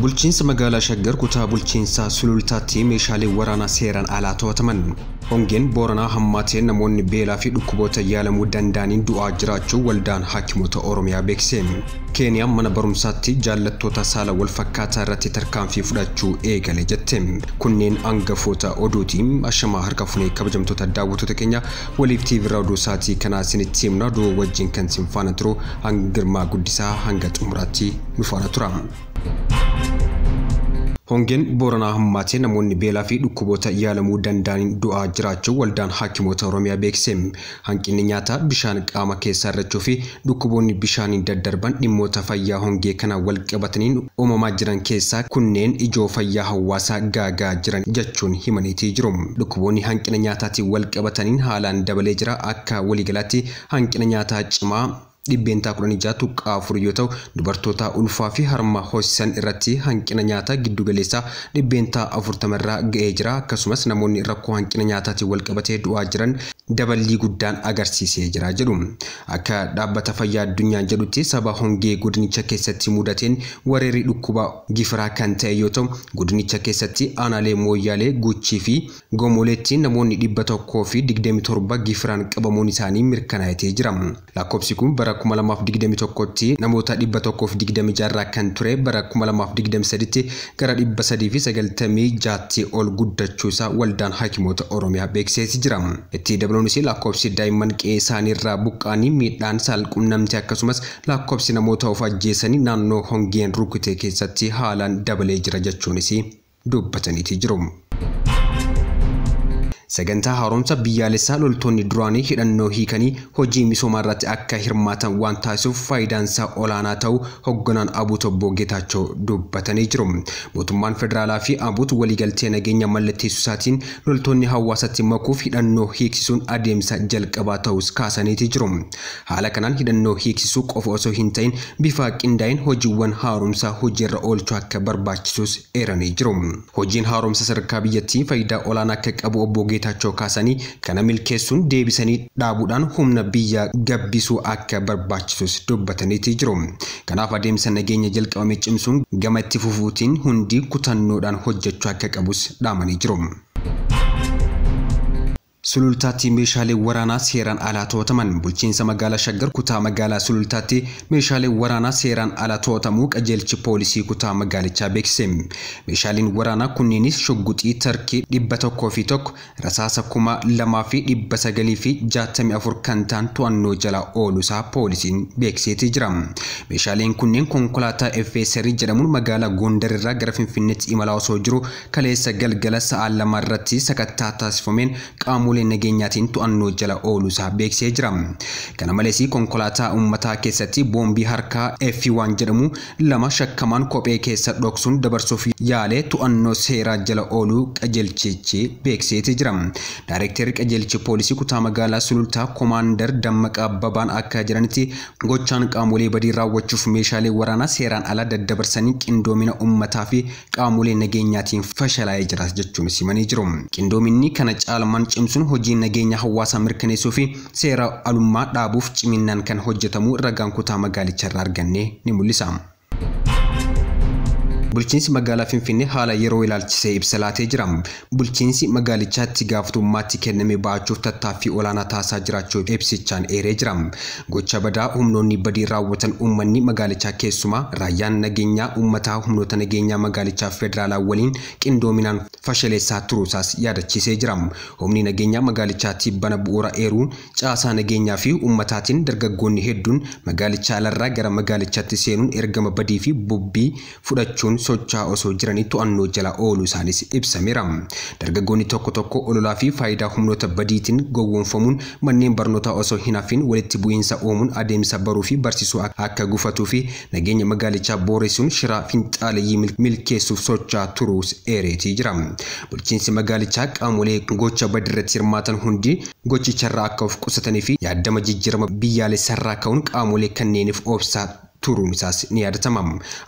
Bulchiinsa magaalaa Shaggar kutaa bulchiinsaa sulultaatti meeshaalee waraanaa seeraan alaa to'ataman. Hongeen Booranaa hammaateen namoonni beelaa fi dhukkuboota yaalamuu danda'aniin du'aa jiraachuu waldaan haakimoota Oromiyaa beekse. Keeniyaan mana barumsaatti jaallattoota saala walfakkaataa irratti tarkaanfii fudhachuu eegale jette. Kunneen hangafoota oduutiin ashamaa harka funee kabajamtoota daawwattoota keenya waliif TV raadiyoo isaatii kanaa isinitti himna oduu wajjin kan isin faana turu hanga girmaa guddisaa hanga xumuraatti nu faana tura. Hongeen Booranaa hammaatee namoonni beelaa fi dhukkuboota yaalamuu danda'aniin du'aa jiraachuu waldaan haakimoota Oromiyaa beeksee Hanqinni nyaataa bishaan qaama keessaa hir'achuu fi dhukkuboonni bishaaniin daddarban dhimmoota fayyaa hongee kana wal qabataniin uumamaa jiran keessaa kunneen ijoo fayyaa hawaasaa gaagaa jiran jechuun himaniitii jiru. Dhukkuboonni hanqina nyaataatiin wal qabataniin haalaan dabalee jira akka waliigalaatti hanqina nyaataa cimaa dhibbeen kudhan ijaatu qaafur yoo ta'u dubartoota ulfaa fi harma hoosisan irratti hanqina nyaataa giddugaleessaa dhibbeen afurtama irraa ga'ee jira akkasumas namoonni rakkoo hanqina nyaataatiin wal qabatee du'aa jiran daballii guddaan agarsiisee jira jedhu akka dhaabbata fayyaa addunyaa jedhutti saba hongee godinicha keessatti mudateen wareerri dhukkubaa gifiraa kan ta'e yoo ta'u godinicha keessatti aanaalee mooyyaalee guchii fi gomoleetti namoonni dhibba tokkoo fi digdami torba gifiraan qabamuun isaanii mirkanaa'etee bara 2021tti namoota 126 irraa kan ture bara 2023tti gara 396tti ol guddachuu isaa waldaan haakimoota Oromiyaa beeksiseeti jira. Itti dabaluunis lakkoofsi daa'imman qe'ee isaaniirraa buqqaanii miidhaan saalquunnamte akkasumas lakkoofsi namoota of ajjeesanii naannoo hongeen rukutee keessatti haalaan dabalee jira jechuunis dubbataniti jiru. Sagantaa haaromsa biyyaalessaa loltoonni duraanii hidhannoo hiikanii hojii misoomaa irratti akka hirmaatan waan taasisuuf faayidaansaa olaanaa ta'u hogganaan Abuut Obbo Geetaachoo dubbatanii jiru. Mootummaan Federaalaa fi Abuut waliigaltee nageenya mallatteessuu isaatiin loltoonni hawaasatti makuuf hidhannoo hiiksisuun adeemsa jalqabaa ta'us kaasaniiti jiru. Haala kanaan hidhannoo hiiksisuu qofa osoo hin ta'in bifa qindaa'in hojiiwwan haaromsa hojiirra oolchuu akka barbaachisus eeranii jiru. Hojiin haaromsa sadarkaa biyyattii faayidaa olaanaa akka qabu Obbo geetaachoo kaasanii kana milkeessuun deebisanii dhaabuudhaan humna biyya gabbisuu akka barbaachisus dubbataniiti jiru. Kanaaf adeemsa nageenya jalqabame cimsuun gama itti fufuutiin hundi kutannoodhaan hojjechuu akka qabus dhaamanii jiru. Sulultaatti meeshaalee waraanaa seeraan alaa to'ataman bulchiinsa magaalaa Shaggar kutaa magaalaa Sulultaatti meeshaalee waraanaa seeraan alaa to'atamuu qajeelchi poolisii kutaa magaalichaa beeksise. Meeshaaleen waraanaa kunneenis shogguxii tarkii dhibba tokkoo fi tokko rasaasa kuma lamaa fi dhibba sagalii fi jaatamii afur kan ta'an to'annoo jala oolu isaa poolisiin beekseeti jira. Meeshaaleen kunneen konkolaataa FSR jedhamuun magaalaa Gondar irraa gara Finfinneetti imalaa osoo jiru kaleessa galgala sa'aa lama irratti taasifameen qaama qaamolee nageenyaatiin to'annoo jala oolusaa beeksisee jira. Kana malees konkolaataa uummataa keessatti boombii harkaa F1 jedhamu lama shakkamaan kophee keessa dhoksuun dabarsuuf yaale to'annoo seeraa jala ooluu qajeelchichi beeksisee jira. Daayirektarri qajeelchi poolisii kutaa magaalaa sulultaa komaandar Dammaqaa Babaan akka jiranitti gochaan qaamolee badii raawwachuuf meeshaalee waraanaa seeraan ala daddabarsanii qindoomina uummataa fi qaamolee nageenyaatiin fashalaa'ee jira jechuun simanii jiru. Qindoominni kana caalmaan cimsuun hojiin nageenya hawaasaa mirkaneessuu fi seera alummaa dhaabuuf ciminaan kan hojjetamu ragaan kutaa magaalicharraa arganne ni mul'isa. Bulchiinsi magaalaa Finfinnee haala yeroo ilaalchisee ibsa laatee jira. Bulchiinsi magaalichaatti gaafatummaatti kenname baachuuf tattaaffii olaanaa taasaa jiraachuu ibsichaan eeree jira. Gocha badaa humnoonni badii raawwatan uummanni magaalichaa keessumaa raayyaan nageenyaa ummataa humnoota nageenyaa magaalichaa federaalaa waliin qindoominaan fashaleessaa turuusaas yaadachisee jira. Humni nageenyaa magaalichaatti bana bu'uura eeruun caasaa nageenyaa fi dargaggoonni hedduun magaalicha alarraa gara magaalichaatti seenuun fi bubbii socho'aa osoo jiranii to'annoo jala ooluu isaaniis ibsameera. Dargaggoonni tokko tokko ololaa fi faayidaa humnoota badiitiin gowwoomfamuun manneen barnootaa osoo hin hafiin walitti bu'iinsa oomuun adeemsa baruu fi barsiisuu akka gufatuu fi nageenya magaalichaa booressuun shiraa finxaaleyyii milkeessuuf socho'aa turuus eereetii jira. Bulchiinsi magaalichaa qaamolee gocha irratti hirmaatan hundi gochicharraa akka of qusatanii fi yaadama jijjiirama biyyaalessarraa ka'uun qaamolee kanneeniif turuumsaas ni yaadatama.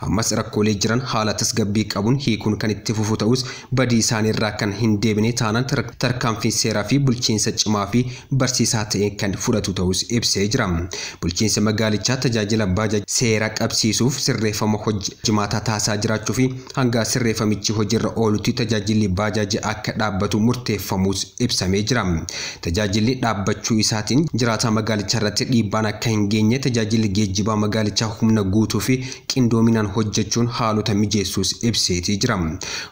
Ammas rakkoolee jiran haala tasgabbii qabuun hiikuun kan itti fufu ta'us badii irraa kan hin deebine taanaan tarkaanfiin seeraa fi bulchiinsa cimaa fi barsiisaa ta'een kan fudhatu ta'us ibsee jira. Bulchiinsa magaalichaa tajaajila baajaa seera qabsiisuuf sirreeffama hojii jimaataa taasaa jiraachuu fi hanga sirreeffamichi irra oolutti tajaajilli baajaajii akka dhaabbatu murteeffamuus ibsamee jira. Tajaajilli dhaabbachuu isaatiin jiraataa magaalichaa dhiibbaan akka hin geenye tajaajilli geejjibaa magaalichaa humna guutuu fi qindoominaan hojjechuun haalota mijeessuus ibseetii jira.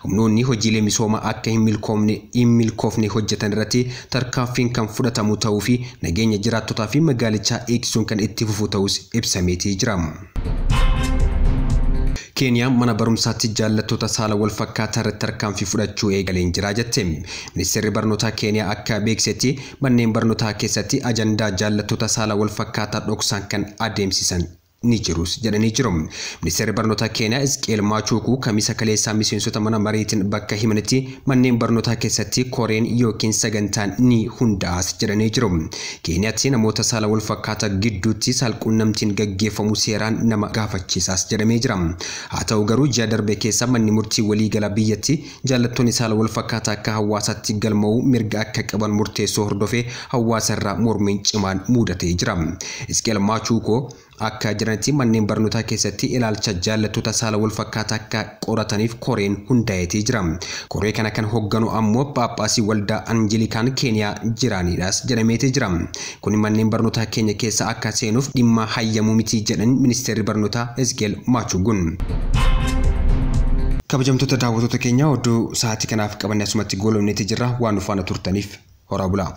Humnoonni hojiilee misoomaa akka hin milkoofne hojjetan irratti tarkaanfiin kan fudhatamu ta'uu fi nageenya jiraattotaa fi magaalichaa eegsisuun kan itti fufu ta'us ibsameetii jira. Keeniyaan mana barumsaatti jaallattoota saala walfakkaataa irratti tarkaanfii fudhachuu eegaleen jira jette. Ministeerri barnootaa Keeniyaa akka beeksetti manneen barnootaa keessatti ajandaa jaallattoota saala wal dhoksaan kan adeemsisan ni jirus jedhanii jiru. Ministeerri barnootaa Keenyaa Isqeel Maachuukuu kamisa kaleessaa miseensota mana mariitiin bakka himanitti manneen barnootaa keessatti koreen yookiin sagantaan ni hundaas jedhanii jiru. Keeniyaatti namoota saala walfakkaataa gidduutti saalquunnamtiin gaggeeffamu seeraan nama gaafachiisaas jedhamee jira. Haa ta'u garuu ji'a darbe keessa manni murtii waliigala biyyatti jaallattoonni saala walfakkaataa akka hawaasaatti galma'uu mirga akka qaban murteessoo hordofee hawaasa irraa mormiin cimaan muudatee jira. Isqeel akka jiranitti manneen barnootaa keessatti ilaalcha jaalattoota saala walfakkaataa akka qorataniif koreen hundaa'eetee jira. Koree kana kan hogganu ammoo paapaasii Waldaa Anjilikaan Keeniyaa jiraanidhaas jedhameetee jira. Kun manneen barnootaa keenya keessa akka seenuuf dhimma hayyamuu miti jedhan ministeerri barnootaa Ezgeel Maachugun. Kabajamtoota daawwattoota keenya oddoo sa'aatii kanaaf qabanne asumatti goolofneeti jira waan faana turtaniif horaa